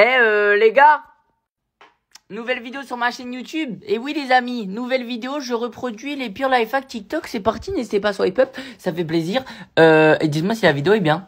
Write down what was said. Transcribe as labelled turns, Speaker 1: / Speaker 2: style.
Speaker 1: Eh euh, les gars, nouvelle vidéo sur ma chaîne YouTube. Et oui les amis, nouvelle vidéo, je reproduis les pires life hack TikTok. C'est parti, n'hésitez pas à swipe up, ça fait plaisir. Euh, et dites-moi si la vidéo est bien.